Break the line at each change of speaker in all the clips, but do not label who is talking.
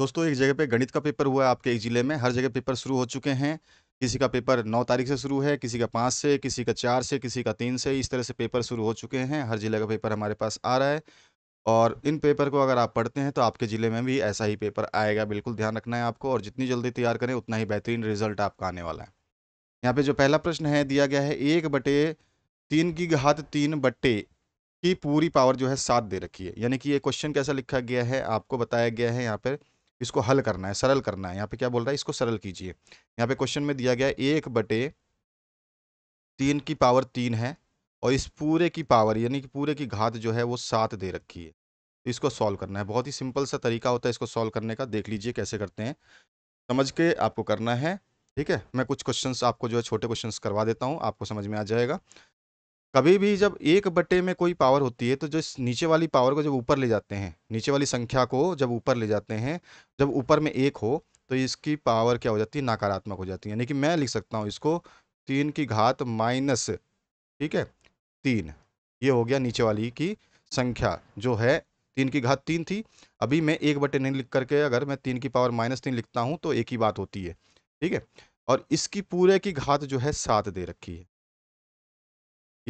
दोस्तों एक जगह पे गणित का पेपर हुआ है आपके एक ज़िले में हर जगह पेपर शुरू हो चुके हैं किसी का पेपर नौ तारीख से शुरू है किसी का पाँच से किसी का चार से किसी का तीन से इस तरह से पेपर शुरू हो चुके हैं हर ज़िले का पेपर हमारे पास आ रहा है और इन पेपर को अगर आप पढ़ते हैं तो आपके ज़िले में भी ऐसा ही पेपर आएगा बिल्कुल ध्यान रखना है आपको और जितनी जल्दी तैयार करें उतना ही बेहतरीन रिजल्ट आपका आने वाला है यहाँ पे जो पहला प्रश्न है दिया गया है एक बटे तीन की घात तीन बटे की पूरी पावर जो है सात दे रखी है यानी कि ये क्वेश्चन कैसा लिखा गया है आपको बताया गया है यहाँ पर इसको हल करना है सरल करना है यहाँ पे क्या बोल रहा है इसको सरल कीजिए यहाँ पे क्वेश्चन में दिया गया एक बटे तीन की पावर तीन है और इस पूरे की पावर यानी कि पूरे की घात जो है वो सात दे रखी है इसको सॉल्व करना है बहुत ही सिंपल सा तरीका होता है इसको सॉल्व करने का देख लीजिए कैसे करते हैं समझ के आपको करना है ठीक है मैं कुछ क्वेश्चंस आपको जो है छोटे क्वेश्चंस करवा देता हूँ आपको समझ में आ जाएगा कभी भी जब एक बटे में कोई पावर होती है तो जो इस नीचे वाली पावर को जब ऊपर ले जाते हैं नीचे वाली संख्या को जब ऊपर ले जाते हैं जब ऊपर में एक हो तो इसकी पावर क्या हो जाती है नकारात्मक हो जाती है यानी कि मैं लिख सकता हूँ इसको तीन की घात माइनस ठीक है तीन ये हो गया नीचे वाली की संख्या जो है तीन की घात तीन थी अभी मैं एक बटे नहीं लिख करके अगर मैं तीन की पावर माइनस तीन लिखता हूँ तो एक ही बात होती है ठीक है और इसकी पूरे की घात जो है सात दे रखी है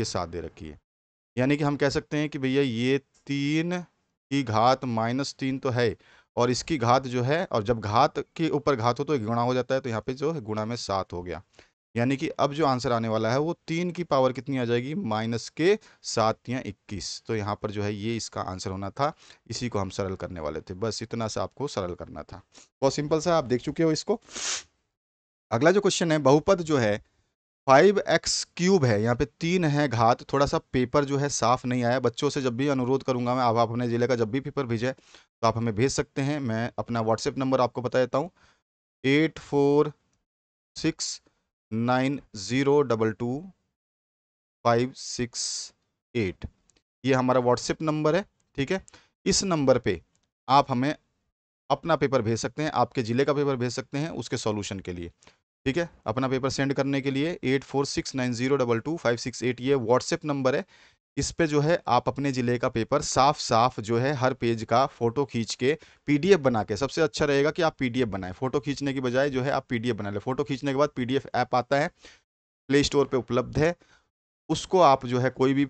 ये सात दे रखी है यानी कि हम कह सकते हैं कि भैया ये तीन की घात माइनस तीन तो है और इसकी घात जो है और जब घात के ऊपर घात हो तो एक गुणा हो जाता है तो यहाँ पे जो है गुणा में सात हो गया यानी कि अब जो आंसर आने वाला है वो तीन की पावर कितनी आ जाएगी माइनस के सात या इक्कीस तो यहाँ पर जो है ये इसका आंसर होना था इसी को हम सरल करने वाले थे बस इतना सा आपको सरल करना था बहुत सिंपल सा आप देख चुके हो इसको अगला जो क्वेश्चन है बहुपद जो है फाइव एक्स क्यूब है यहाँ पे तीन है घात थोड़ा सा पेपर जो है साफ नहीं आया बच्चों से जब भी अनुरोध करूँगा मैं आप अपने ज़िले का जब भी पेपर भेजें तो आप हमें भेज सकते हैं मैं अपना व्हाट्सएप नंबर आपको बता देता हूँ eight four six nine zero double two five six eight ये हमारा व्हाट्सएप नंबर है ठीक है इस नंबर पे आप हमें अपना पेपर भेज सकते हैं आपके ज़िले का पेपर भेज सकते हैं उसके सॉल्यूशन के लिए ठीक है अपना पेपर सेंड करने के लिए eight four six nine zero double two five six eight ये व्हाट्सएप नंबर है इस पे जो है आप अपने ज़िले का पेपर साफ साफ जो है हर पेज का फ़ोटो खींच के पीडीएफ बना के सबसे अच्छा रहेगा कि आप पीडीएफ बनाएं फ़ोटो खींचने की बजाय जो है आप पीडीएफ बना लें फ़ोटो खींचने के बाद पीडीएफ ऐप आता है प्ले स्टोर पर उपलब्ध है उसको आप जो है कोई भी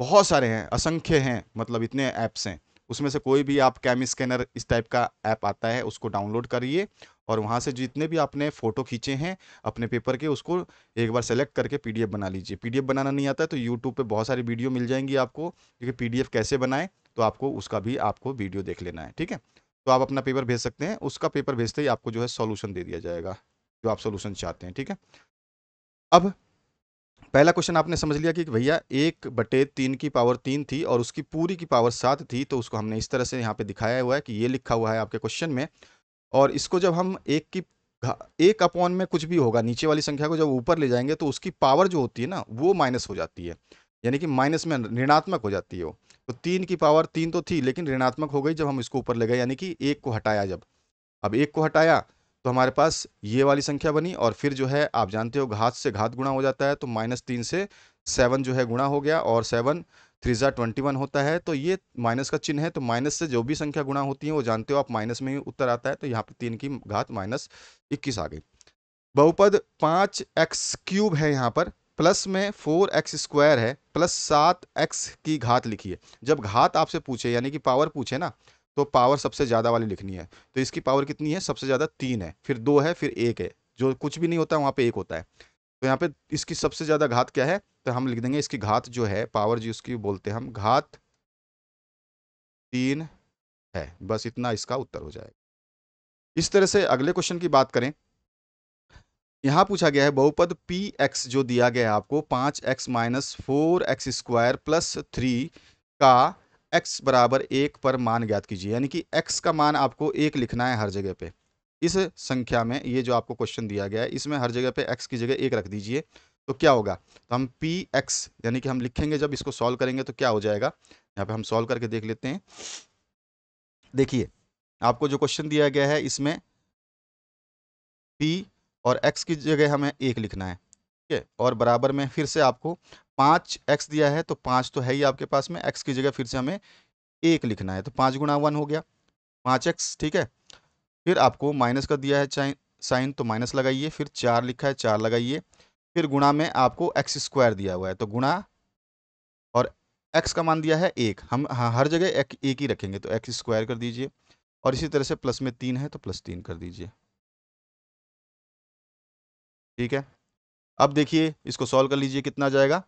बहुत सारे हैं असंख्य हैं मतलब इतने ऐप्स हैं उसमें से कोई भी आप कैम स्कैनर इस टाइप का ऐप आता है उसको डाउनलोड करिए और वहाँ से जितने भी आपने फ़ोटो खींचे हैं अपने पेपर के उसको एक बार सेलेक्ट करके पीडीएफ बना लीजिए पीडीएफ बनाना नहीं आता है तो यूट्यूब पे बहुत सारी वीडियो मिल जाएंगी आपको क्योंकि पीडीएफ कैसे बनाएं तो आपको उसका भी आपको वीडियो देख लेना है ठीक है तो आप अपना पेपर भेज सकते हैं उसका पेपर भेजते ही आपको जो है सोल्यूशन दे दिया जाएगा जो आप सोल्यूशन चाहते हैं ठीक है अब पहला क्वेश्चन आपने समझ लिया कि भैया एक बटे तीन की पावर तीन थी और उसकी पूरी की पावर सात थी तो उसको हमने इस तरह से यहाँ पे दिखाया हुआ है कि ये लिखा हुआ है आपके क्वेश्चन में और इसको जब हम एक की एक अपॉन में कुछ भी होगा नीचे वाली संख्या को जब ऊपर ले जाएंगे तो उसकी पावर जो होती है ना वो माइनस हो जाती है यानी कि माइनस में ऋणात्मक हो जाती है वो तो तीन की पावर तीन तो थी लेकिन ऋणात्मक हो गई जब हम इसको ऊपर ले गए यानी कि एक को हटाया जब अब एक को हटाया तो हमारे पास ये वाली संख्या बनी और फिर जो है आप जानते हो घात से घात गुणा हो जाता है तो माइनस तीन से सेवन जो है गुणा हो गया और सेवन थ्री जार ट्वेंटी वन होता है तो ये माइनस का चिन्ह है तो माइनस से जो भी संख्या गुणा होती है वो जानते हो आप माइनस में ही उत्तर आता है तो यहाँ पर तीन की घात माइनस इक्कीस आ गई बहुपद पाँच एक्स क्यूब है यहाँ पर प्लस में फोर एक्स स्क्वायर है प्लस सात एक्स की घात लिखी है जब घात आपसे पूछे यानी कि पावर पूछे ना तो पावर सबसे ज़्यादा वाली लिखनी है तो इसकी पावर कितनी है सबसे ज़्यादा तीन है फिर दो है फिर एक है जो कुछ भी नहीं होता वहाँ पर एक होता है तो यहाँ पे इसकी सबसे ज़्यादा घात क्या है तो हम लिख देंगे इसकी घात जो है पावर जी उसकी बोलते हैं हम घात तीन है बस इतना इसका उत्तर हो जाएगा इस तरह से अगले क्वेश्चन की बात करें यहां पूछा गया है बहुपद पी एक्स जो दिया गया है आपको पांच x minus four x square plus three का एक्स बराबर एक पर मान ज्ञात कीजिए यानी कि एक्स का मान आपको एक लिखना है हर जगह पे इस संख्या में ये जो आपको क्वेश्चन दिया गया है इसमें हर जगह पे x की जगह एक रख दीजिए तो क्या होगा तो हम पी एक्स यानी कि हम लिखेंगे जब इसको सॉल्व करेंगे तो क्या हो जाएगा यहाँ पे हम सॉल्व करके देख लेते हैं देखिए आपको जो क्वेश्चन दिया गया है इसमें पी और एक्स की जगह हमें एक लिखना है ठीक है और बराबर में फिर से आपको पाँच एक्स दिया है तो पाँच तो है ही आपके पास में एक्स की जगह फिर से हमें एक लिखना है तो पाँच गुणा वन हो गया पाँच एक्स ठीक है फिर आपको माइनस का दिया है साइन तो माइनस लगाइए फिर चार लिखा है चार लगाइए फिर गुणा में आपको एक्स स्क्वायर दिया हुआ है तो गुणा और एक्स का मान दिया है एक हम हाँ हर जगह एक, एक ही रखेंगे तो एक्स स्क्वायर कर दीजिए और इसी तरह से प्लस में तीन है तो प्लस तीन कर दीजिए ठीक है अब देखिए इसको सॉल्व कर लीजिए कितना जाएगा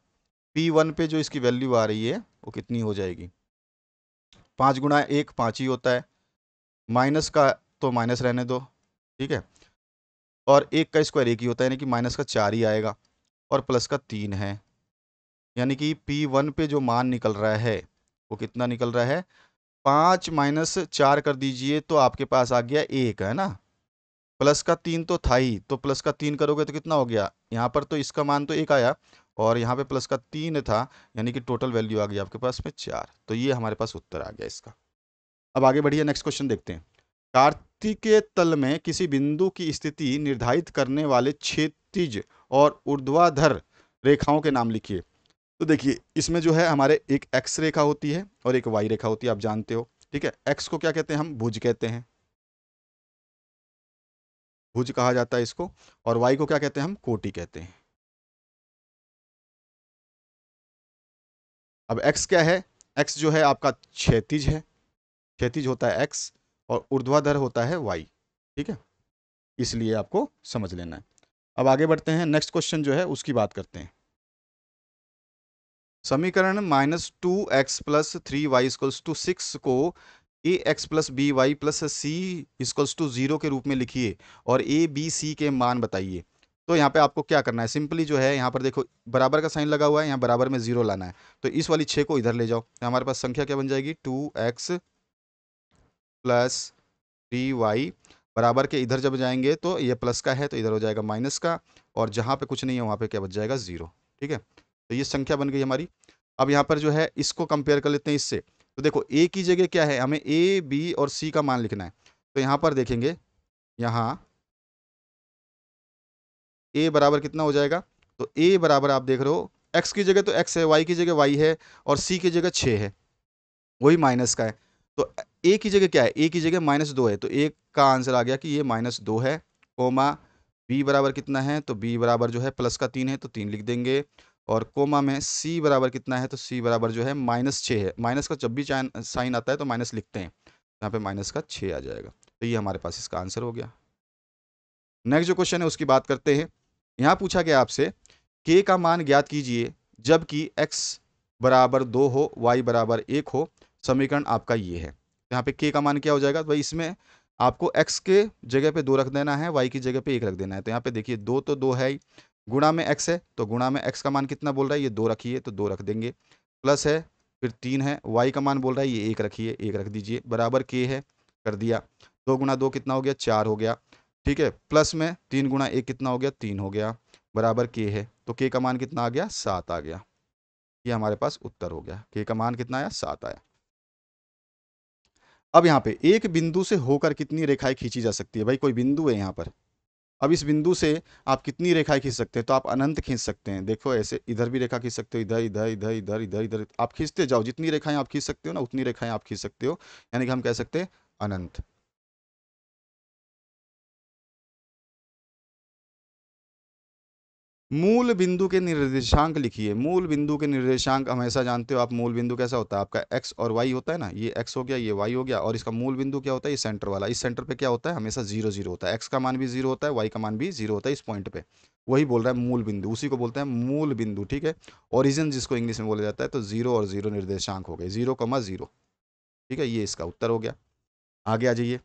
पी वन पे जो इसकी वैल्यू आ रही है वो कितनी हो जाएगी पाँच गुणा एक पाँच ही होता है माइनस का तो माइनस रहने दो ठीक है और एक का स्क्वायर एक ही होता है यानी कि माइनस का चार ही आएगा और प्लस का तीन है यानी कि पी वन पे जो मान निकल रहा है वो कितना निकल रहा है पाँच माइनस चार कर दीजिए तो आपके पास आ गया एक है ना प्लस का तीन तो था ही तो प्लस का तीन करोगे तो कितना हो गया यहाँ पर तो इसका मान तो एक आया और यहाँ पे प्लस का तीन था यानी कि टोटल वैल्यू आ गई आपके पास में चार तो ये हमारे पास उत्तर आ गया इसका अब आगे बढ़िए नेक्स्ट क्वेश्चन देखते हैं कार्तिक तल में किसी बिंदु की स्थिति निर्धारित करने वाले क्षैतिज और ऊर्ध्वाधर रेखाओं के नाम लिखिए तो देखिए इसमें जो है हमारे एक एक्स रेखा होती है और एक वाई रेखा होती है आप जानते हो ठीक है एक्स को क्या कहते हैं हम भुज कहते हैं
भुज कहा जाता है इसको और वाई को क्या कहते हैं हम कोटी कहते हैं अब एक्स क्या
है एक्स जो है आपका क्षेत्रिज है क्षेत्रिज होता है एक्स और ऊर्ध्वाधर होता है वाई ठीक है इसलिए आपको समझ लेना है अब आगे बढ़ते हैं नेक्स्ट क्वेश्चन जो है उसकी बात करते हैं समीकरण minus two x plus three y equals to six को a x plus b y plus c equals to zero के रूप में लिखिए और ए बी सी के मान बताइए तो यहाँ पे आपको क्या करना है सिंपली जो है यहाँ पर देखो बराबर का साइन लगा हुआ है यहाँ बराबर में ज़ीरो लाना है तो इस वाली छः को इधर ले जाओ हमारे पास संख्या क्या बन जाएगी two x plus three y बराबर के इधर जब जाएंगे तो ये प्लस का है तो इधर हो जाएगा माइनस का और जहाँ पे कुछ नहीं है वहाँ पे क्या बच जाएगा ज़ीरो ठीक है तो ये संख्या बन गई हमारी अब यहाँ पर जो है इसको कंपेयर कर लेते हैं इससे तो देखो ए की जगह क्या है हमें ए बी और सी का मान लिखना है तो यहाँ पर देखेंगे यहाँ ए बराबर कितना हो जाएगा तो ए बराबर आप देख रहे हो एक्स की जगह तो एक्स है वाई की जगह वाई है और सी की जगह छः है वही माइनस का है तो ए की जगह क्या है ए की जगह माइनस दो है तो एक का आंसर आ गया कि ये माइनस दो है कोमा बी बराबर कितना है तो बी बराबर जो है प्लस का तीन है तो तीन लिख देंगे और कोमा में सी बराबर कितना है तो सी बराबर जो है माइनस छः है माइनस का जब भी साइन आता है तो माइनस लिखते हैं यहाँ पर माइनस का छः आ जाएगा तो ये हमारे पास इसका आंसर हो गया नेक्स्ट जो क्वेश्चन है उसकी बात करते हैं यहाँ पूछा गया आपसे के का मान ज्ञात कीजिए जबकि एक्स बराबर दो हो वाई बराबर एक हो समीकरण आपका ये है यहाँ पे के का मान क्या हो जाएगा तो भाई इसमें आपको एक्स के जगह पे दो रख देना है वाई की जगह पे एक रख देना है तो यहाँ पे देखिए दो तो दो है ही गुणा में एक्स है तो गुणा में एक्स का मान कितना बोल रहा है ये दो रखिए तो दो रख देंगे प्लस है फिर तीन है वाई का मान बोल रहा है ये एक रखिए एक रख दीजिए बराबर के है कर दिया दो गुणा दो कितना हो गया चार हो गया ठीक है प्लस में तीन गुणा एक कितना हो गया तीन हो गया बराबर के है तो के का मान कितना आ गया सात आ गया ये हमारे पास उत्तर हो गया के का मान कितना आया सात आया अब यहाँ पे एक बिंदु से होकर कितनी रेखाएं खींची जा सकती है भाई कोई बिंदु है यहाँ पर अब इस बिंदु से आप कितनी रेखाएं खींच सकते हैं तो आप अनंत खींच सकते हैं देखो ऐसे इधर भी रेखा खींच सकते हो इधर इधर इधर इधर इधर इधर आप खींचते जाओ
जितनी रेखाएं आप खींच सकते हो ना उतनी रेखाएं आप खींच सकते हो यानी कि हम कह सकते हैं अनंत
मूल बिंदु के निर्देशांक लिखिए मूल बिंदु के निर्देशांक हमेशा जानते हो आप मूल बिंदु कैसा होता है आपका एक्स और वाई होता है ना ये एक्स हो गया ये वाई हो गया और इसका मूल बिंदु क्या होता है ये सेंटर वाला इस सेंटर पे क्या होता है हमेशा जीरो जीरो होता है एक्स का मान भी जीरो होता है वाई का मान भी जीरो होता है इस पॉइंट पे वही बोल रहा है मूल बिंदु उसी को बोलते हैं मूल बिंदु ठीक है ओरिजिन जिसको इंग्लिश में बोला जाता है तो जीरो और जीरो निर्देशांक हो गए जीरो कमा जीरो ठीक है ये इसका उत्तर हो गया आगे आ जाइए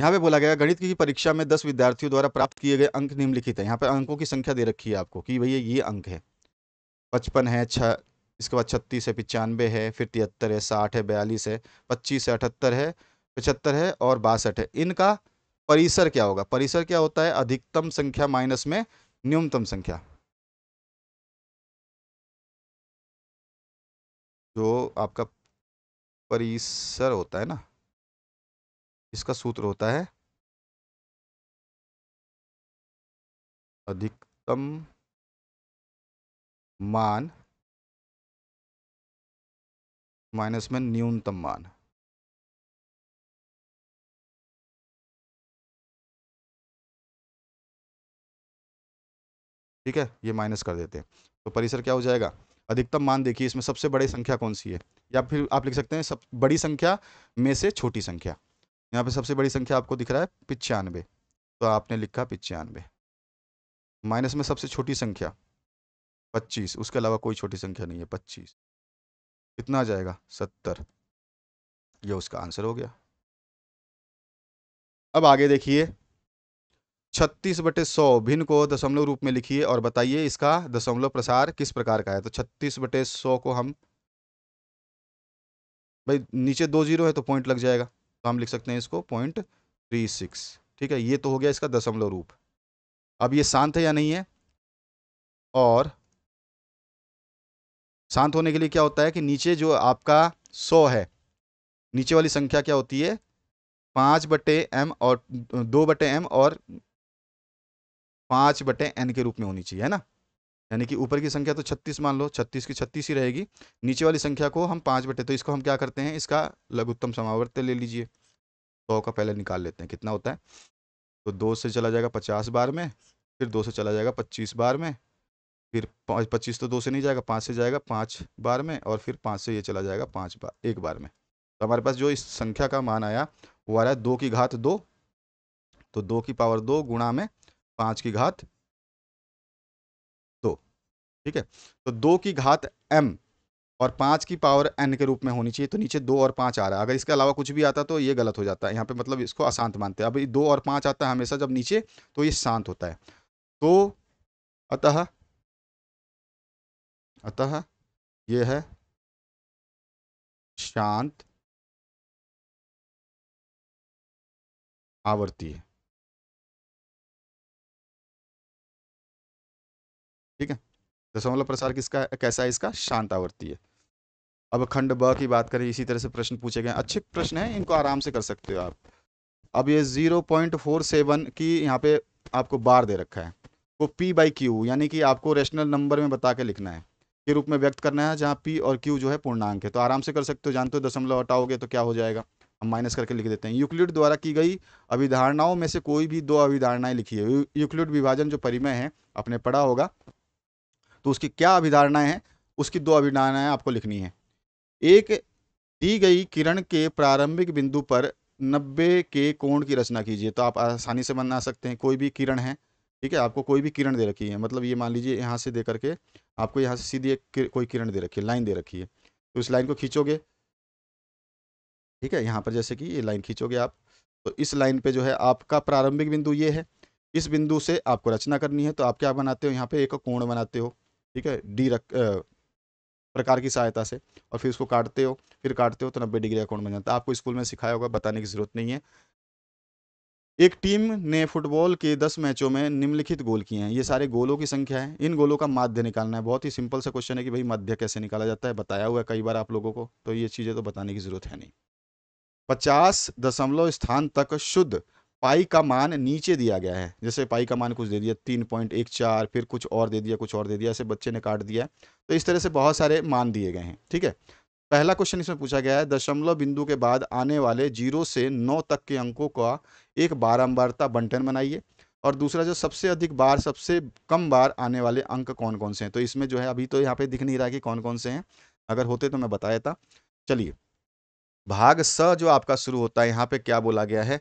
यहाँ पे बोला गया गणित की परीक्षा में दस विद्यार्थियों द्वारा प्राप्त किए गए अंक निम्नलिखित है यहाँ पे अंकों की संख्या दे रखी है आपको कि भैया ये अंक है पचपन है छः इसके बाद छत्तीस है पचानवे है फिर तिहत्तर है साठ है बयालीस है पच्चीस है अठहत्तर है पचहत्तर है और बासठ है इनका परिसर क्या होगा परिसर क्या होता है अधिकतम संख्या माइनस
में न्यूनतम संख्या जो आपका परिसर होता है ना इसका सूत्र होता है अधिकतम मान माइनस में न्यूनतम मान ठीक है ये माइनस कर देते हैं तो परिसर क्या हो जाएगा अधिकतम मान देखिए
इसमें सबसे बड़ी संख्या कौन सी है या फिर आप लिख सकते हैं सब बड़ी संख्या में से छोटी संख्या यहाँ पे सबसे बड़ी संख्या आपको दिख रहा है पिचानवे तो आपने लिखा पिचानवे माइनस में सबसे छोटी संख्या पच्चीस उसके अलावा कोई छोटी संख्या नहीं है पच्चीस कितना आ जाएगा सत्तर यह उसका आंसर हो गया अब आगे देखिए छत्तीस बटे सौ भिन्न को दशमलव रूप में लिखिए और बताइए इसका दशमलव प्रसार किस प्रकार का है तो छत्तीस बटे सौ को हम भाई नीचे दो जीरो है तो पॉइंट लग जाएगा तो हम लिख सकते हैं इसको पॉइंट थ्री सिक्स ठीक है ये तो हो गया इसका दशमलव रूप अब ये शांत है या नहीं है और शांत होने के लिए क्या होता है कि नीचे जो आपका सौ है नीचे वाली संख्या क्या होती है पाँच बटे एम और दो बटे एम और पाँच बटे एन के रूप में होनी चाहिए है ना यानी कि ऊपर की संख्या तो छत्तीस मान लो छत्तीस की छत्तीस ही रहेगी नीचे वाली संख्या को हम पाँच बटे तो इसको हम क्या करते हैं इसका लघुत्तम समावर्त ले लीजिए सौ तो का पहले निकाल लेते हैं कितना होता है तो दो से चला जाएगा पचास बार में फिर दो से चला जाएगा पच्चीस बार में फिर पच्चीस तो दो से नहीं जाएगा पाँच से जाएगा पाँच बार में और फिर पाँच से ये चला जाएगा पाँच बार एक बार में तो हमारे पास जो इस संख्या का मान आया वो आ रहा है दो की घात दो तो दो की पावर दो गुणा में पाँच की घात ठीक है तो दो की घात एम और पाँच की पावर एन के रूप में होनी चाहिए तो नीचे दो और पाँच आ रहा है अगर इसके अलावा कुछ भी आता तो ये गलत हो जाता है यहाँ पे मतलब इसको अशांत मानते हैं अब दो और पाँच आता है हमेशा जब नीचे तो ये शांत होता है
तो अतः अतः ये है शांत आवर्ती है ठीक है दशमलव प्रसार किसका कैसा है इसका शांत है
अब खंड ब की बात करें इसी तरह से प्रश्न पूछे गए अच्छे प्रश्न है इनको आराम से कर सकते हो आप अब ये जीरो पॉइंट फोर सेवन की यहाँ पे आपको बार दे रखा है वो पी बाई क्यू यानी कि आपको रेशनल नंबर में बता के लिखना है के रूप में व्यक्त करना है जहाँ पी और क्यू जो है पूर्णांक है तो आराम से कर सकते हो जानते हो दशमलव हटाओगे तो क्या हो जाएगा हम माइनस करके लिख देते हैं यूक्लिड द्वारा की गई अभिधारणाओं में से कोई भी दो अभिधारणाएं लिखी है यूक्लिड विभाजन जो परिमय है आपने पढ़ा होगा तो उसकी क्या अभिधारणाएँ हैं उसकी दो अभिधारणाएं आपको लिखनी है एक दी गई किरण के प्रारंभिक बिंदु पर 90 के कोण की रचना कीजिए तो आप आसानी से बना सकते हैं कोई भी किरण है ठीक है आपको कोई भी किरण दे रखी है मतलब ये मान लीजिए यहाँ से दे करके आपको यहाँ से सीधी एक कोई किरण दे रखी है लाइन दे रखी है तो इस लाइन को खींचोगे ठीक है यहाँ पर जैसे कि ये लाइन खींचोगे आप तो इस लाइन पे जो है आपका प्रारंभिक बिंदु ये है इस बिंदु से आपको रचना करनी है तो आप क्या बनाते हो यहाँ पे एक कोण बनाते हो ठीक है डी रख प्रकार की सहायता से और फिर उसको काटते हो फिर काटते हो तो नब्बे डिग्री का कोण बन जाता है आपको स्कूल में सिखाया होगा बताने की जरूरत नहीं है एक टीम ने फुटबॉल के दस मैचों में निम्नलिखित गोल किए हैं ये सारे गोलों की संख्या है इन गोलों का माध्य निकालना है बहुत ही सिंपल सा क्वेश्चन है कि भाई माध्य कैसे निकाला जाता है बताया हुआ है कई बार आप लोगों को तो ये चीज़ें तो बताने की जरूरत है नहीं पचास दशमलव स्थान तक शुद्ध पाई का मान नीचे दिया गया है जैसे पाई का मान कुछ दे दिया तीन पॉइंट एक चार फिर कुछ और दे दिया कुछ और दे दिया ऐसे बच्चे ने काट दिया तो इस तरह से बहुत सारे मान दिए गए हैं ठीक है पहला क्वेश्चन इसमें पूछा गया है दशमलव बिंदु के बाद आने वाले जीरो से नौ तक के अंकों का एक बारंबारता बंटन बनाइए और दूसरा जो सबसे अधिक बार सबसे कम बार आने वाले अंक कौन कौन से हैं तो इसमें जो है अभी तो यहाँ पे दिख नहीं रहा कि कौन कौन से हैं अगर होते तो मैं बताया था चलिए भाग स जो आपका शुरू होता है यहाँ पे क्या बोला गया है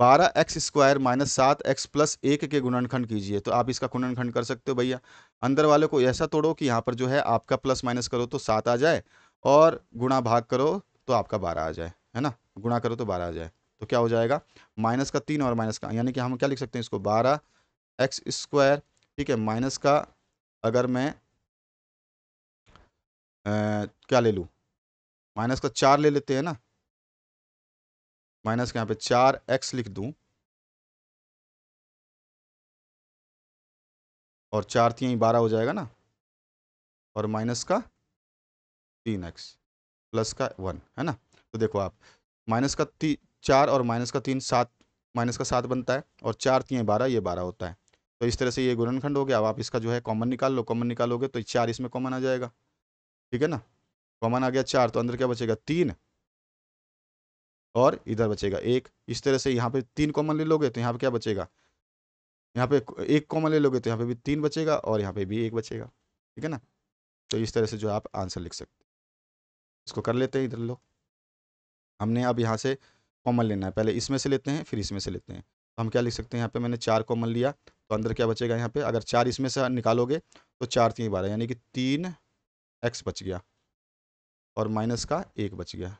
बारह एक्स स्क्वायर माइनस सात एक्स प्लस एक के गुणनखंड कीजिए तो आप इसका गुणनखंड कर सकते हो भैया अंदर वाले को ऐसा तोड़ो कि यहाँ पर जो है आपका प्लस माइनस करो तो सात आ जाए और गुणा भाग करो तो आपका बारह आ जाए है ना गुणा करो तो बारह आ जाए तो क्या हो जाएगा माइनस का तीन और माइनस का यानी कि हम क्या लिख सकते हैं इसको बारह एक्स स्क्वायर ठीक है माइनस का अगर मैं आ,
क्या ले लूँ माइनस का चार ले लेते हैं ना माइनस के यहाँ पे चार एक्स लिख दूँ और चार तीन ही बारह हो जाएगा ना और माइनस का
तीन एक्स प्लस का वन है ना तो देखो आप माइनस का ती चार और माइनस का तीन सात माइनस का सात बनता है और चार तीन बारह ये बारह होता है तो इस तरह से ये गुणनखंड हो गया अब आप इसका जो है कॉमन निकाल लो कॉमन निकालोगे तो चार इसमें कॉमन आ जाएगा ठीक है ना कॉमन आ गया चार तो अंदर क्या बचेगा तीन और इधर बचेगा एक इस तरह से यहाँ पे तीन कॉमन ले लोगे तो यहाँ पे क्या बचेगा यहाँ पे एक कॉमन ले लोगे तो यहाँ पे भी तीन बचेगा और यहाँ पे भी एक बचेगा ठीक है ना तो इस तरह से जो आप आंसर लिख सकते इसको कर लेते हैं इधर लो हमने अब यहाँ से कॉमन लेना है पहले इसमें से लेते हैं फिर इसमें से लेते हैं तो हम क्या लिख सकते हैं यहाँ पे मैंने चार कॉमन लिया तो अंदर क्या बचेगा यहाँ पे अगर चार इसमें से निकालोगे तो चार तीन बारह यानी कि तीन एक्स बच गया और माइनस का एक बच गया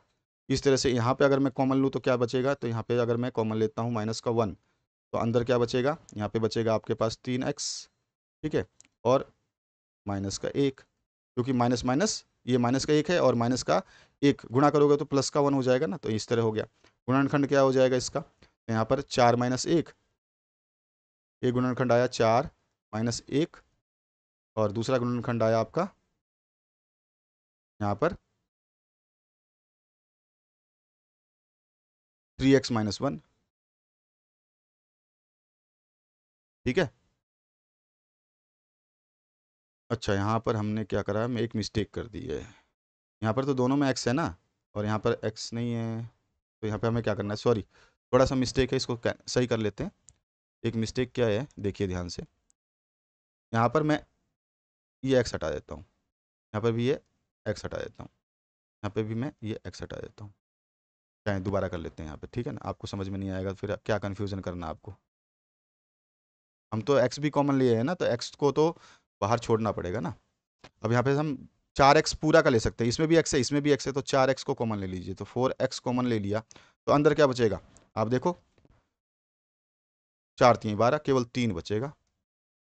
इस तरह से यहाँ पे अगर मैं कॉमन लूँ तो क्या बचेगा तो यहाँ पे अगर मैं कॉमन लेता हूँ माइनस का वन तो अंदर क्या बचेगा यहाँ पे बचेगा आपके पास तीन एक्स ठीक है और माइनस का एक क्योंकि माइनस माइनस ये माइनस का एक है और माइनस का एक गुणा करोगे तो प्लस का वन हो जाएगा ना तो इस तरह हो गया गुणनखंड क्या हो जाएगा इसका तो यहाँ पर चार माइनस एक एक गुणनखंड आया
चार माइनस एक और दूसरा गुणनखंड आया आपका यहाँ पर थ्री एक्स माइनस वन ठीक है अच्छा यहाँ पर हमने क्या करा है एक मिस्टेक
कर दी है यहाँ पर तो दोनों में एक्स है ना और यहाँ पर एक्स नहीं है तो यहाँ पे हमें क्या करना है सॉरी थोड़ा सा मिस्टेक है इसको सही कर लेते हैं एक मिस्टेक क्या है देखिए ध्यान से यहाँ पर मैं ये एक्स हटा देता हूँ यहाँ पर भी ये एक्स हटा देता हूँ यहाँ पे भी मैं ये एक्स हटा देता हूँ चाहे दोबारा कर लेते हैं यहाँ पे ठीक है ना आपको समझ में नहीं आएगा फिर क्या कन्फ्यूज़न करना आपको हम तो एक्स भी कॉमन लिए हैं ना तो एक्स को तो बाहर छोड़ना पड़ेगा ना अब यहाँ पे हम चार एक्स पूरा का ले सकते हैं इसमें भी एक्स है इसमें भी एक्स है तो चार एक्स को कॉमन ले लीजिए तो फोर एक्स कॉमन ले लिया तो अंदर क्या बचेगा आप देखो चार तीन बारह केवल तीन बचेगा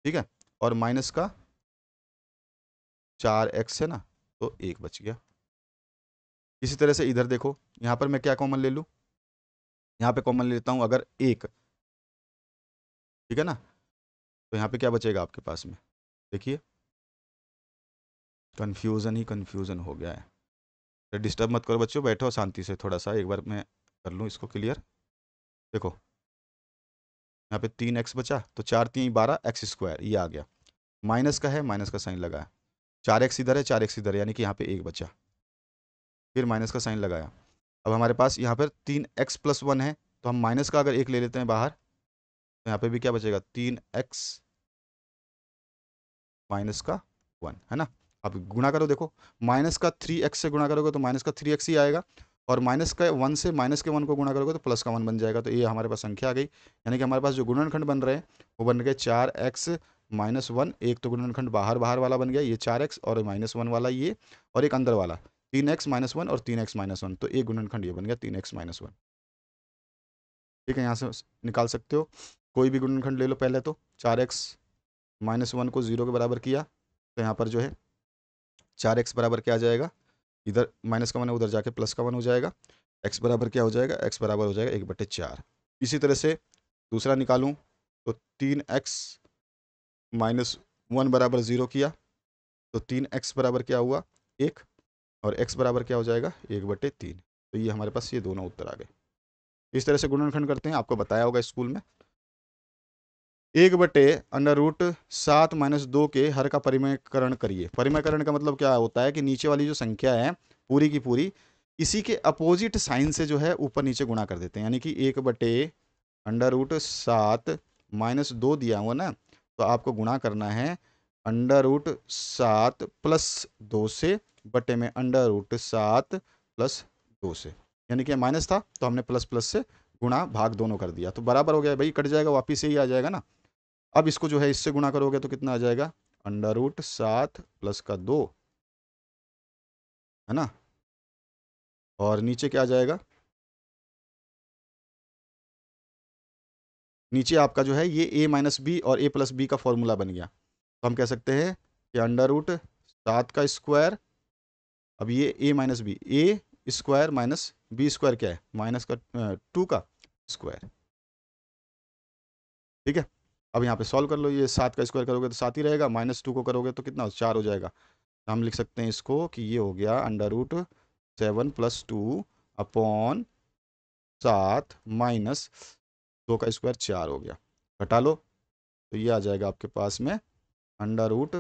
ठीक है और माइनस का चार एक्स है ना
तो एक बच गया
इसी तरह से इधर देखो यहाँ पर मैं क्या कॉमन ले लूँ
यहाँ पे कॉमन ले लेता हूँ अगर एक ठीक है ना
तो यहाँ पे क्या बचेगा आपके पास में देखिए कन्फ्यूज़न ही कन्फ्यूज़न हो गया है तो डिस्टर्ब मत करो बच्चों बैठो शांति से थोड़ा सा एक बार मैं कर लूँ इसको क्लियर देखो यहाँ पे तीन एक्स बचा तो चार तीन बारह एक्स स्क्वायर ये आ गया माइनस का है माइनस का साइन लगा है चार एक्स इधर है चार एक्स इधर यानी कि यहाँ पे एक बचा फिर माइनस का साइन लगाया अब हमारे पास यहाँ पर तीन एक्स प्लस वन है तो हम माइनस का अगर एक ले लेते हैं बाहर तो यहाँ पे भी क्या बचेगा तीन एक्स माइनस का वन है ना अब गुणा करो देखो माइनस का थ्री एक्स से गुणा करोगे तो माइनस का थ्री एक्स ही आएगा और माइनस का वन से माइनस के वन को गुणा करोगे तो प्लस का वन बन जाएगा तो ये हमारे पास संख्या आ गई यानी कि हमारे पास जो गुणनखंड बन रहे हैं वो बन गए चार एक्स माइनस वन एक तो गुणनखंड बाहर बाहर वाला बन गया ये चार एक्स और माइनस वन वाला ये और एक अंदर वाला तीन एक्स माइनस वन और तीन एक्स माइनस वन तो एक गुणनखंड ये बन गया तीन एक्स माइनस वन ठीक है यहाँ से निकाल सकते हो कोई भी गुणनखंड ले लो पहले तो चार एक्स माइनस वन को ज़ीरो के बराबर किया तो यहाँ पर जो है चार एक्स बराबर क्या आ जाएगा इधर माइनस का वन है उधर जाके प्लस का वन हो जाएगा एक्स बराबर क्या हो जाएगा एक्स बराबर हो जाएगा एक बटे चार इसी तरह से दूसरा निकालूँ तो तीन एक्स माइनस वन बराबर ज़ीरो किया तो तीन एक्स बराबर क्या हुआ एक और x बराबर क्या हो जाएगा एक बटे तीन तो ये हमारे पास ये दोनों उत्तर आ गए इस तरह से गुणनखंड करते हैं आपको बताया होगा स्कूल में एक बटे अंडर रूट सात माइनस दो के हर का परिमयकरण करिए परिमयकरण का मतलब क्या होता है कि नीचे वाली जो संख्या है पूरी की पूरी इसी के अपोजिट साइन से जो है ऊपर नीचे गुणा कर देते हैं यानी कि एक बटे अंडर रूट सात माइनस दो दिया हुआ ना तो आपको गुणा करना है अंडर रूट सात प्लस दो से बटे में अंडर रूट सात प्लस दो से यानी कि माइनस था तो हमने प्लस प्लस से गुणा भाग दोनों कर दिया तो बराबर हो गया भाई कट जाएगा वापिस से ही आ जाएगा ना अब इसको जो है इससे गुणा करोगे तो कितना आ जाएगा अंडर रूट सात प्लस का दो
है ना और नीचे क्या आ जाएगा नीचे आपका जो है ये a माइनस बी और a प्लस
बी का फॉर्मूला बन गया तो हम कह सकते हैं कि अंडर रूट सात का स्क्वायर अब ये a minus b a square minus b square क्या है माइनस का टू का स्क्वायर ठीक है अब यहाँ पे सॉल्व कर लो ये सात का स्क्वायर करोगे तो सात ही रहेगा माइनस टू को करोगे तो कितना चार हो जाएगा तो हम लिख सकते हैं इसको कि ये हो गया under root seven plus two upon सात माइनस दो का स्क्वायर चार हो गया घटा लो तो ये आ जाएगा आपके पास में under root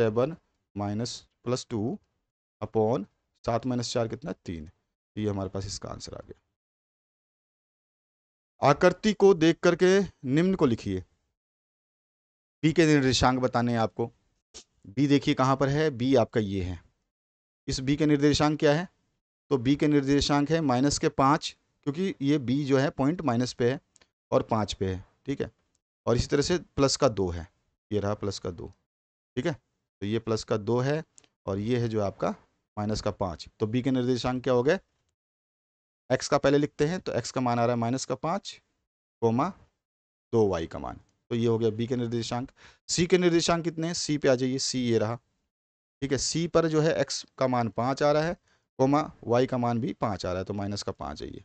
seven minus plus two upon सात माइनस चार कितना तीन ये हमारे पास इसका आंसर आ गया आकृति को देख करके निम्न को लिखिए बी के निर्देशांक बताने हैं आपको बी देखिए कहाँ पर है बी आपका ये है इस बी के निर्देशांक क्या है तो बी के निर्देशांक है माइनस के पाँच क्योंकि ये बी जो है पॉइंट माइनस पे है और पाँच पे है ठीक है और इसी तरह से प्लस का दो है ये रहा प्लस का दो ठीक है तो ये प्लस का दो है और ये है जो आपका माइनस का पाँच तो बी के निर्देशांक क्या हो गए एक्स का पहले लिखते हैं तो एक्स का मान आ रहा है माइनस का पाँच कोमा दो वाई का मान तो ये हो गया बी के निर्देशांक सी के निर्देशांक कितने हैं सी पे आ जाइए सी ये रहा ठीक है सी पर जो है एक्स का मान पाँच आ रहा है कोमा वाई का मान भी पाँच आ रहा है तो माइनस का पाँच आइए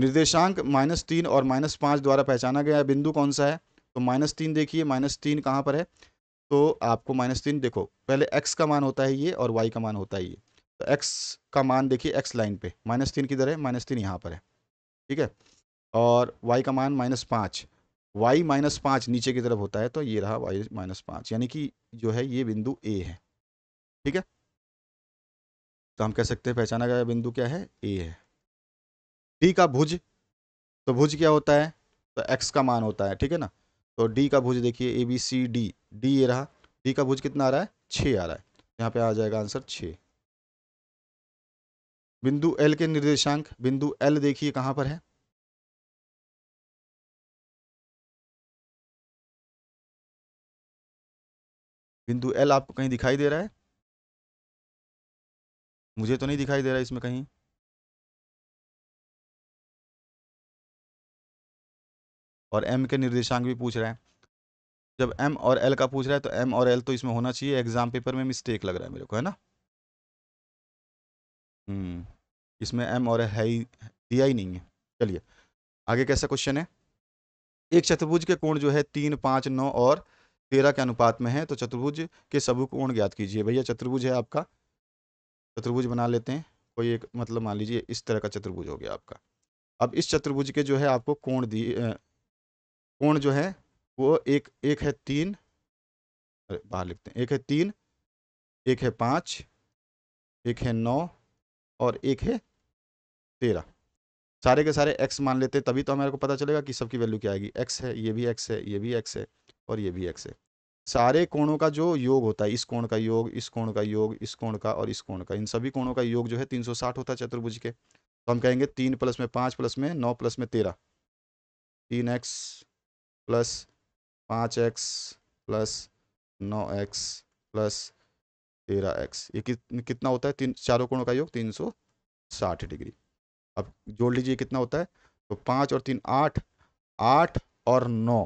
निर्देशांक माइनस तीन और माइनस पाँच द्वारा पहचाना गया बिंदु कौन सा है तो माइनस तीन देखिए माइनस तीन कहाँ पर है तो आपको माइनस तीन देखो पहले एक्स का मान होता है ये और वाई का मान होता है ये तो एक्स का मान देखिए एक्स लाइन पे माइनस तीन किधर है माइनस तीन यहाँ पर है ठीक है और वाई का मान माइनस पाँच वाई माइनस पाँच नीचे की तरफ होता है तो ये रहा वाई माइनस पाँच यानी कि जो है ये बिंदु ए है ठीक है तो हम कह सकते हैं पहचाना गया बिंदु क्या है ए है डी का भुज तो भुज क्या होता है तो एक्स का मान होता है ठीक है ना तो डी का भुज देखिए A B C D D ये रहा डी का भुज कितना आ रहा है छ आ रहा है यहाँ पे आ जाएगा आंसर छ बिंदु एल के निर्देशांक
बिंदु एल देखिए कहाँ पर है बिंदु एल आपको कहीं दिखाई दे रहा है मुझे तो नहीं दिखाई दे रहा है इसमें कहीं और एम के निर्देशांक
भी पूछ रहा है जब एम और एल का पूछ रहा है तो एम और एल तो इसमें होना चाहिए एग्जाम पेपर में मिस्टेक लग रहा है मेरे को है ना हम्म, इसमें एम और है ही दिया ही नहीं है चलिए आगे कैसा क्वेश्चन है एक चतुर्भुज के कोण जो है तीन पाँच नौ और तेरह के अनुपात में है तो चतुर्भुज के सबू कोण ज्ञात कीजिए भैया चतुर्भुज है आपका चतुर्भुज बना लेते हैं कोई एक मतलब मान लीजिए इस तरह का चतुर्भुज हो गया आपका अब इस चतुर्भुज के जो है आपको कोण दिए कोण जो है वो एक एक है तीन अरे बाहर लिखते हैं एक है तीन एक है पाँच एक है नौ और एक है तेरह सारे के सारे एक्स मान लेते तभी तो हमारे को पता चलेगा कि सबकी वैल्यू क्या आएगी एक्स है ये भी एक्स है ये भी एक्स है और ये भी एक्स है सारे कोणों का जो योग होता है इस कोण का योग इस कोण का योग इस कोण का और इस कोण का इन सभी कोणों का योग जो है 360 होता है चतुर्भुज के तो हम कहेंगे तीन प्लस में पाँच प्लस में नौ प्लस में तेरह तीन एक्स प्लस पाँच एक्स प्लस नौ एक्स प्लस तेरह एक्स ये कित, कितना होता है तीन चारों कोणों का योग तीन सौ साठ डिग्री अब जोड़ लीजिए कितना होता है तो पाँच और तीन आठ आठ और नौ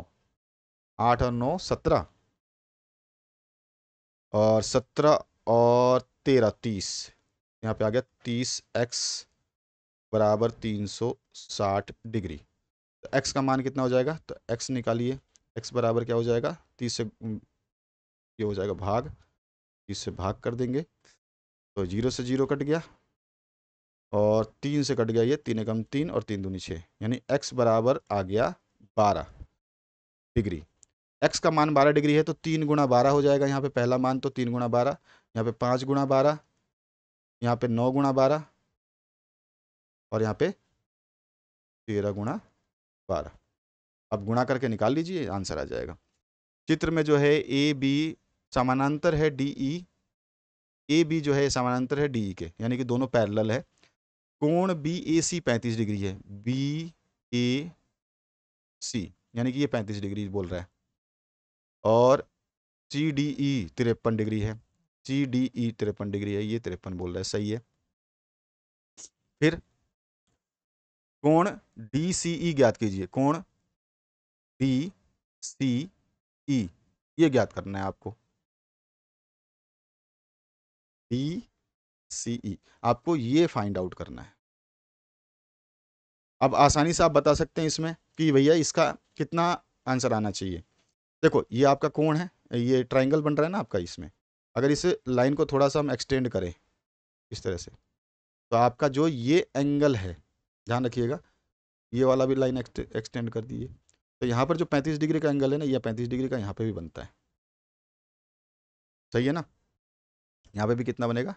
आठ और नौ सत्रह और सत्रह और तेरह तीस यहाँ पे आ गया तीस एक्स बराबर तीन सौ साठ डिग्री तो एक्स का मान कितना हो जाएगा तो एक्स निकालिए एक्स बराबर क्या हो जाएगा तीस से ये हो जाएगा भाग तीस से भाग कर देंगे तो जीरो से जीरो कट गया और तीन से कट गया ये तीन एकम तीन और तीन दूनी छः यानी एक्स बराबर आ गया बारह डिग्री एक्स का मान बारह डिग्री है तो तीन गुणा बारह हो जाएगा यहाँ पे पहला मान तो तीन गुणा बारह यहाँ पे पाँच गुणा बारह यहाँ पे नौ गुणा बारह और यहाँ पे तेरह गुणा बारह अब गुणा करके निकाल लीजिए आंसर आ जाएगा चित्र में जो है ए बी समानांतर है डी ई ए बी जो है समानांतर है डी ई के यानी कि दोनों पैरेलल है कोण बी ए सी पैंतीस डिग्री है बी ए सी यानी कि ये पैंतीस डिग्री बोल रहा है और सी डी ई तिरपन डिग्री है सी डी ई तिरपन डिग्री है ये तिरपन बोल रहा है सही है फिर कोण डी सी ई ज्ञात कीजिए कोण डी
सी ई ये ज्ञात करना है आपको
डी सी ई आपको ये फाइंड आउट करना है अब आसानी से आप बता सकते हैं इसमें कि भैया इसका कितना आंसर आना चाहिए देखो ये आपका कोण है ये ट्राइंगल बन रहा है ना आपका इसमें अगर इस लाइन को थोड़ा सा हम एक्सटेंड करें इस तरह से तो आपका जो ये एंगल है ध्यान रखिएगा ये वाला भी लाइन एक्सटेंड कर दीजिए तो यहाँ पर जो पैंतीस डिग्री का एंगल है ना यह पैंतीस डिग्री का यहाँ पर भी बनता है सही है ना यहाँ पे भी कितना बनेगा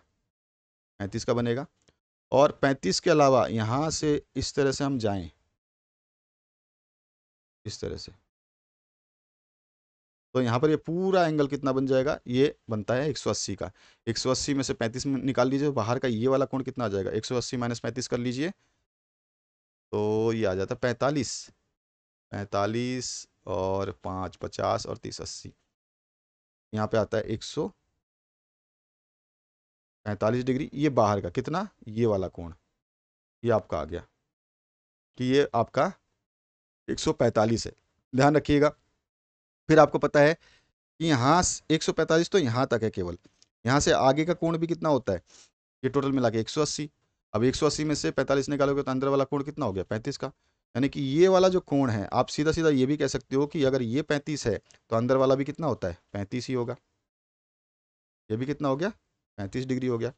पैंतीस का बनेगा और पैंतीस के अलावा यहाँ
से इस तरह से हम जाएं इस तरह से
तो यहाँ पर ये पूरा एंगल कितना बन जाएगा ये बनता है 180 का 180 में से 35 निकाल लीजिए बाहर का ये वाला कोण कितना आ जाएगा अस्सी माइनस पैंतीस कर लीजिए तो ये आ जाता पैंतालीस पैंतालीस और पाँच पचास और तीस अस्सी यहाँ पे आता है एक सौ पैंतालीस डिग्री ये बाहर का कितना ये वाला कोण ये आपका आ गया कि ये आपका एक सौ पैंतालीस है ध्यान रखिएगा फिर आपको पता है कि यहाँ पैंतालीस तो यहाँ तक है केवल यहाँ से आगे का कोण भी कितना होता है ये टोटल मिला के एक सौ अस्सी अब 180 में से 45 निकालोगे तो अंदर वाला कोण कितना हो गया 35 का यानी कि ये वाला जो कोण है आप सीधा सीधा ये भी कह सकते हो कि अगर ये 35 है तो अंदर वाला भी कितना होता है 35 ही होगा ये भी कितना हो गया 35 डिग्री हो गया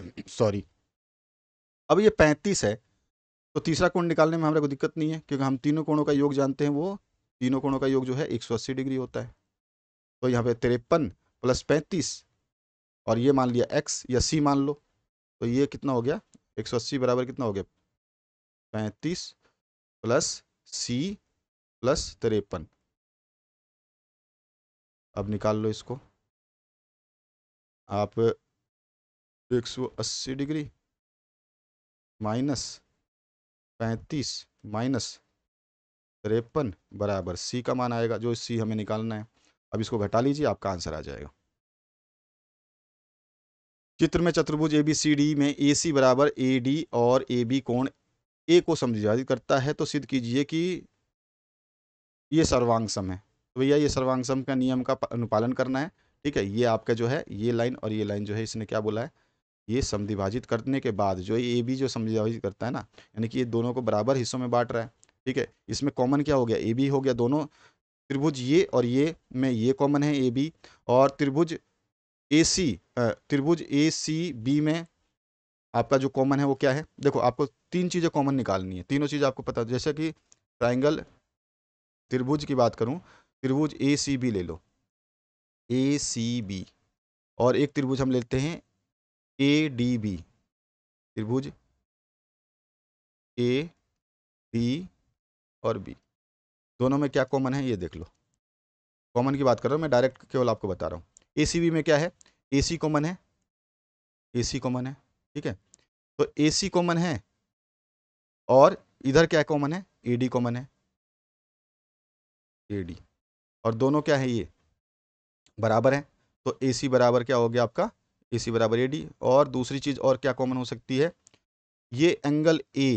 सॉरी अब ये 35 है तो तीसरा कोण निकालने में हमारे को दिक्कत नहीं है क्योंकि हम तीनों कोणों का योग जानते हैं वो तीनों कोणों का योग जो है एक डिग्री होता है तो यहाँ पे तिरपन प्लस पैंतीस और ये मान लिया एक्स या सी मान लो तो ये कितना हो गया एक सौ अस्सी बराबर कितना हो गया पैंतीस प्लस सी प्लस तिरपन
अब निकाल लो इसको आप एक सौ अस्सी डिग्री माइनस
पैंतीस माइनस तिरपन बराबर सी का मान आएगा जो सी हमें निकालना है अब इसको घटा लीजिए आपका आंसर आ जाएगा चित्र में चतुर्भुज ए बी सी डी में ए सी बराबर ए डी और ए बी कोण ए को समझाजित करता है तो सिद्ध कीजिए कि ये सर्वांगसम है तो भैया ये सर्वांगसम का नियम का अनुपालन करना है ठीक है ये आपका जो है ये लाइन और ये लाइन जो है इसने क्या बोला है ये समिभाजित करने के बाद जो ए बी जो समिभाजित करता है ना यानी कि ये दोनों को बराबर हिस्सों में बांट रहा है ठीक है इसमें कॉमन क्या हो गया ए बी हो गया दोनों त्रिभुज ये और ये में ये कॉमन है ए बी और त्रिभुज ए सी त्रिभुज ए सी बी में आपका जो कॉमन है वो क्या है देखो आपको तीन चीज़ें कॉमन निकालनी है तीनों चीज़ आपको पता जैसे कि ट्राइंगल त्रिभुज की बात करूँ त्रिभुज ए सी बी ले लो ए सी बी और एक त्रिभुज हम लेते हैं ए डी बी त्रिभुज ए डी और बी दोनों में क्या कॉमन है ये देख लो कॉमन की बात कर रहा हूँ मैं डायरेक्ट केवल आपको बता रहा हूँ ए में क्या है ए सी कॉमन है ए सी कॉमन है ठीक है तो ए सी कॉमन है
और इधर क्या कॉमन है ए डी कॉमन है
ए डी और दोनों क्या है ये बराबर है तो ए सी बराबर क्या हो गया आपका ए सी बराबर ए डी और दूसरी चीज़ और क्या कॉमन हो सकती है ये एंगल ए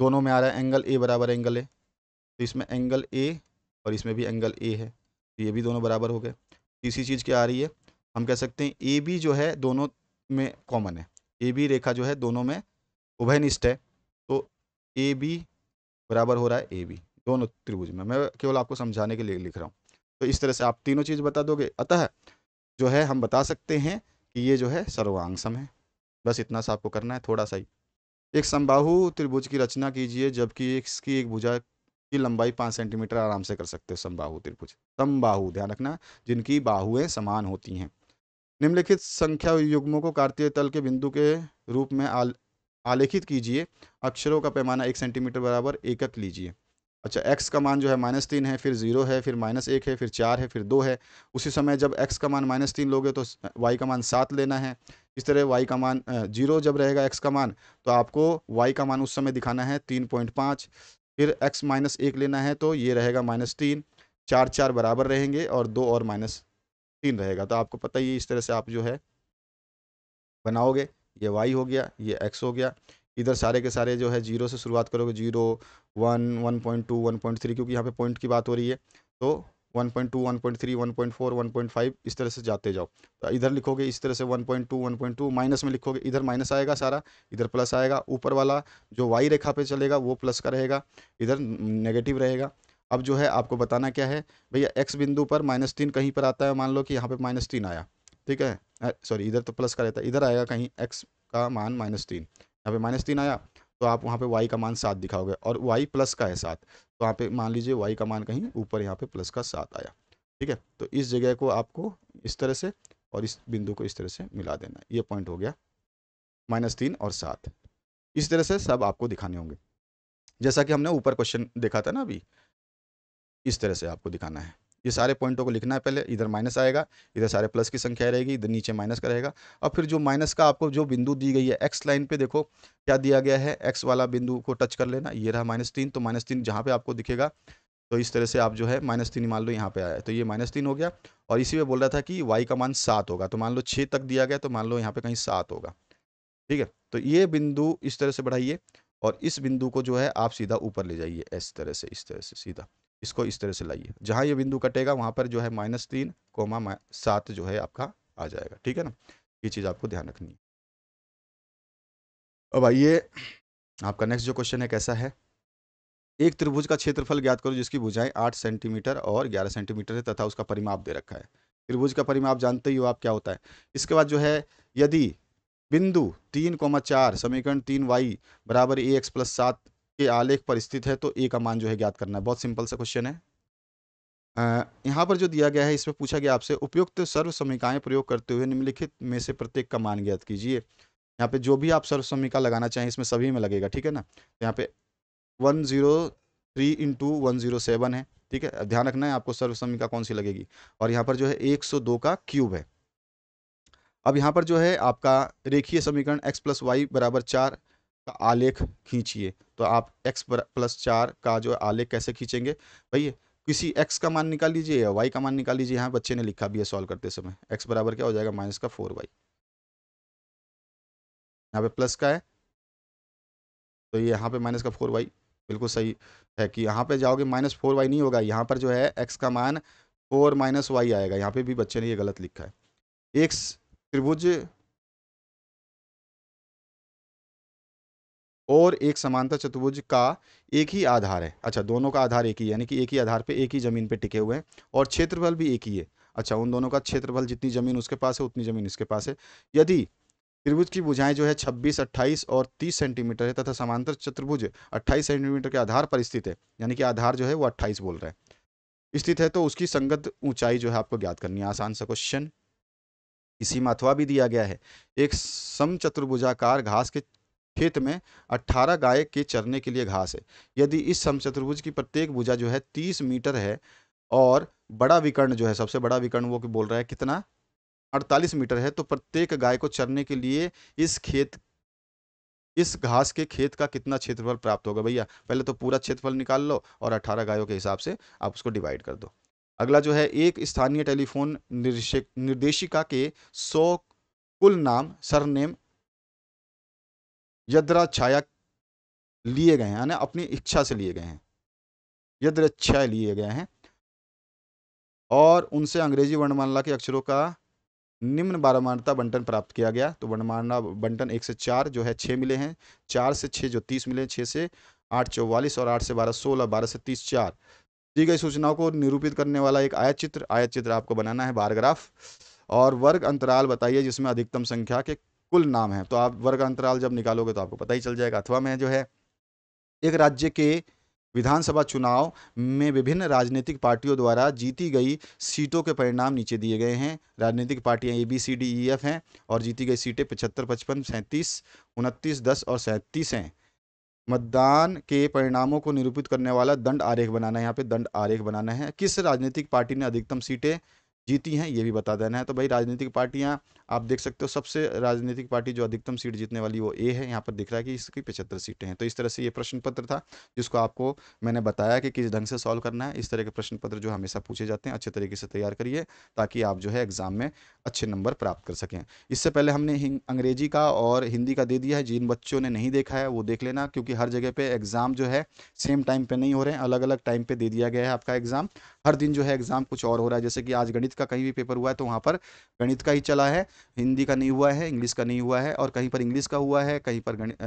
दोनों में आ रहा है एंगल ए बराबर एंगल ए तो इसमें एंगल ए और इसमें भी एंगल ए है तो ये भी दोनों बराबर हो गए तीसरी चीज़ क्या आ रही है हम कह सकते हैं ए बी जो है दोनों में कॉमन है ए बी रेखा जो है दोनों में उभयनिष्ठ है तो ए बी बराबर हो रहा है ए बी दोनों त्रिभुज में मैं केवल आपको समझाने के लिए लिख रहा हूँ तो इस तरह से आप तीनों चीज़ बता दोगे अतः जो है हम बता सकते हैं कि ये जो है सर्वांग सम है बस इतना सा आपको करना है थोड़ा सा ही एक समबाहु त्रिभुज की रचना कीजिए जबकि इसकी एक भुजा की लंबाई पाँच सेंटीमीटर आराम से कर सकते हो समबाहु त्रिभुज समबाहु ध्यान रखना जिनकी बाहुएं समान होती हैं निम्नलिखित संख्या युग्मों को कार्तीय तल के बिंदु के रूप में आल, आलेखित कीजिए अक्षरों का पैमाना एक सेंटीमीटर बराबर एकक लीजिए अच्छा एक्स का मान जो है माइनस तीन है फिर जीरो है फिर माइनस एक है फिर चार है फिर दो है उसी समय जब एक्स का मान माइनस तीन लोगे तो वाई का मान सात लेना है इस तरह वाई का मान जीरो जब रहेगा एक्स का मान तो आपको वाई का मान उस समय दिखाना है तीन पॉइंट पाँच फिर एक्स माइनस एक लेना है तो ये रहेगा माइनस तीन चार चार बराबर रहेंगे और दो और माइनस तीन रहेगा तो आपको पता ही इस तरह से आप जो है बनाओगे ये वाई हो गया ये एक्स हो गया इधर सारे के सारे जो है जीरो से शुरुआत करोगे zero one one point two one point three क्योंकि यहाँ पे पॉइंट की बात हो रही है तो 1.2, इस तरह से जाते जाओ तो इधर लिखोगे इस तरह से 1.2, 1.2 माइनस में लिखोगे इधर माइनस आएगा सारा इधर प्लस आएगा ऊपर वाला जो वाई रेखा पे चलेगा वो प्लस का रहेगा इधर नेगेटिव रहेगा अब जो है आपको बताना क्या है भैया एक्स बिंदु पर माइनस तीन कहीं पर आता है मान लो कि यहाँ पर माइनस तीन आया ठीक है सॉरी इधर तो प्लस का रहता है इधर आएगा कहीं एक्स का मान माइनस तीन यहाँ पे माइनस तीन आया तो आप वहाँ पे वाई का मान सात दिखाओगे और वाई प्लस का है सात तो यहाँ पे मान लीजिए वाई का मान कहीं ऊपर यहाँ पे प्लस का सात आया ठीक है तो इस जगह को आपको इस तरह से और इस बिंदु को इस तरह से मिला देना ये पॉइंट हो गया माइनस तीन और सात इस तरह से सब आपको दिखाने होंगे जैसा कि हमने ऊपर क्वेश्चन देखा था ना अभी इस तरह से आपको दिखाना है ये सारे पॉइंटों को लिखना है पहले इधर माइनस आएगा इधर सारे प्लस की संख्या रहेगी इधर नीचे माइनस का रहेगा और फिर जो माइनस का आपको जो बिंदु दी गई है एक्स लाइन पे देखो क्या दिया गया है एक्स वाला बिंदु को टच कर लेना ये रहा माइनस तीन तो माइनस तीन जहाँ पर आपको दिखेगा तो इस तरह से आप जो है माइनस तीन मान लो यहाँ पे आया तो ये माइनस तीन हो गया और इसी में बोल रहा था कि वाई का मान सात होगा तो मान लो छः तक दिया गया तो मान लो यहाँ पे कहीं सात होगा ठीक है तो ये बिंदु इस तरह से बढ़ाइए और इस बिंदु को जो है आप सीधा ऊपर ले जाइए इस तरह से इस तरह से सीधा इसको इस तरह से लाइए जहाँ ये बिंदु कटेगा वहाँ पर जो है माइनस तीन कोमा सात जो है आपका आ जाएगा ठीक है ना ये चीज़ आपको ध्यान रखनी है अब आइए आपका नेक्स्ट जो क्वेश्चन है कैसा है एक त्रिभुज का क्षेत्रफल ज्ञात करो जिसकी भुजाएं आठ सेंटीमीटर और ग्यारह सेंटीमीटर है तथा उसका परिमाप दे रखा है त्रिभुज का परिमाप जानते ही हो आप क्या होता है इसके बाद जो है यदि बिंदु तीन कोमा चार समीकरण तीन वाई बराबर ए एक्स प्लस सात के आलेख पर स्थित है तो ए का मान जो है ज्ञात करना है बहुत सिंपल सा क्वेश्चन है यहाँ पर जो दिया गया है इसमें पूछा गया आपसे उपयुक्त सर्व समीकाएँ प्रयोग करते हुए निम्नलिखित में से प्रत्येक का मान ज्ञात कीजिए यहाँ पे जो भी आप सर्व समीका लगाना चाहें इसमें सभी में लगेगा ठीक है ना यहाँ पे one zero three into one zero seven है ठीक है ध्यान रखना है आपको सर्व समीका कौन सी लगेगी और यहाँ पर जो है एक सौ दो का क्यूब है अब यहाँ पर जो है आपका रेखीय समीकरण एक्स प्लस वाई बराबर चार का आलेख खींचिए तो आप x प्लस चार का जो आलेख कैसे खींचेंगे भैया किसी x का मान निकाल लीजिए या y का मान निकाल लीजिए यहाँ बच्चे ने लिखा भी है सॉल्व करते समय x बराबर क्या हो जाएगा माइनस का फोर वाई यहाँ पे प्लस का है तो ये यहाँ पे माइनस का फोर वाई बिल्कुल सही है कि यहाँ पे जाओगे माइनस फोर वाई नहीं होगा यहाँ पर जो है एक्स का मान फोर माइनस वाई आएगा यहाँ पे भी बच्चे ने ये गलत लिखा है एक त्रिभुज और एक समानता चतुर्भुज का एक ही आधार है अच्छा दोनों का आधार एक ही यानी कि एक ही आधार पे एक ही ज़मीन पे टिके हुए हैं और क्षेत्रफल भी एक ही है अच्छा उन दोनों का क्षेत्रफल जितनी ज़मीन उसके पास है उतनी ज़मीन इसके पास है यदि त्रिभुज की भुजाएं जो है 26, 28 और 30 सेंटीमीटर है तथा समांतर चतुर्भुज 28 सेंटीमीटर के आधार पर स्थित है यानी कि आधार जो है वो 28 बोल रहा है स्थित है तो उसकी संगत ऊंचाई जो है आपको ज्ञात करनी है आसान सा क्वेश्चन इसी में अथवा भी दिया गया है एक सम चतुर्भुजाकार घास के खेत में 18 गाय के चरने के लिए घास है यदि इस समचतुर्भुज की प्रत्येक भुजा जो है 30 मीटर है और बड़ा विकर्ण जो है सबसे बड़ा विकर्ण वो कि बोल रहा है कितना 48 मीटर है तो प्रत्येक गाय को चरने के लिए इस खेत इस घास के खेत का कितना क्षेत्रफल प्राप्त होगा भैया पहले तो पूरा क्षेत्रफल निकाल लो और अठारह गायों के हिसाब से आप उसको डिवाइड कर दो अगला जो है एक स्थानीय टेलीफोन निर्देशिका के सौ कुल नाम सरनेम यद्रा छाया लिए गए हैं यानी अपनी इच्छा से लिए गए हैं यद्रच्छा लिए गए हैं और उनसे अंग्रेजी वर्णमाला के अक्षरों का निम्न बारहमानता बंटन प्राप्त किया गया तो वर्णमाना बंटन एक से चार जो है छः मिले हैं चार से छः जो तीस मिले हैं छः से आठ चौवालीस और आठ से बारह सोलह बारह से तीस चार दी गई सूचनाओं को निरूपित करने वाला एक आयत चित्र आयत चित्र आपको बनाना है बारग्राफ और वर्ग अंतराल बताइए जिसमें अधिकतम संख्या के कुल नाम है तो आप वर्ग अंतराल जब निकालोगे तो आपको पता ही चल जाएगा अथवा में जो है एक राज्य के विधानसभा चुनाव में विभिन्न राजनीतिक पार्टियों द्वारा जीती गई सीटों के परिणाम नीचे दिए गए हैं राजनीतिक पार्टियां A B C D E F हैं और जीती गई सीटें पचहत्तर पचपन सैंतीस उनतीस दस और सैंतीस हैं मतदान के परिणामों को निरूपित करने वाला दंड आरेख बनाना है यहाँ पे दंड आरेख बनाना है किस राजनीतिक पार्टी ने अधिकतम सीटें जीती हैं ये भी बता देना है तो भाई राजनीतिक पार्टियाँ आप देख सकते हो सबसे राजनीतिक पार्टी जो अधिकतम सीट जीतने वाली वो ए है यहाँ पर दिख रहा है कि इसकी पचहत्तर सीटें हैं तो इस तरह से ये प्रश्न पत्र था जिसको आपको मैंने बताया कि किस ढंग से सॉल्व करना है इस तरह के प्रश्न पत्र जो हमेशा पूछे जाते हैं अच्छे तरीके से तैयार करिए ताकि आप जो है एग्ज़ाम में अच्छे नंबर प्राप्त कर सकें इससे पहले हमने अंग्रेजी का और हिंदी का दे दिया है जिन बच्चों ने नहीं देखा है वो देख लेना क्योंकि हर जगह पर एग्ज़ाम जो है सेम टाइम पर नहीं हो रहे हैं अलग अलग टाइम पर दे दिया गया है आपका एग्ज़ाम हर दिन जो है एग्ज़ाम कुछ और हो रहा है जैसे कि आज गणित का कहीं भी पेपर हुआ है तो वहाँ पर गणित का ही चला है हिंदी का नहीं हुआ है इंग्लिश का नहीं हुआ है और कहीं पर इंग्लिश का हुआ है कहीं पर गणित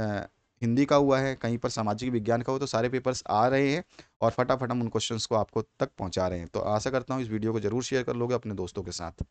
हिंदी का हुआ है कहीं पर सामाजिक विज्ञान का हो तो सारे पेपर्स आ रहे हैं और फटाफट हम उन क्वेश्चंस को आपको तक पहुंचा रहे हैं तो आशा करता हूं इस वीडियो को जरूर शेयर कर लोगे अपने दोस्तों के साथ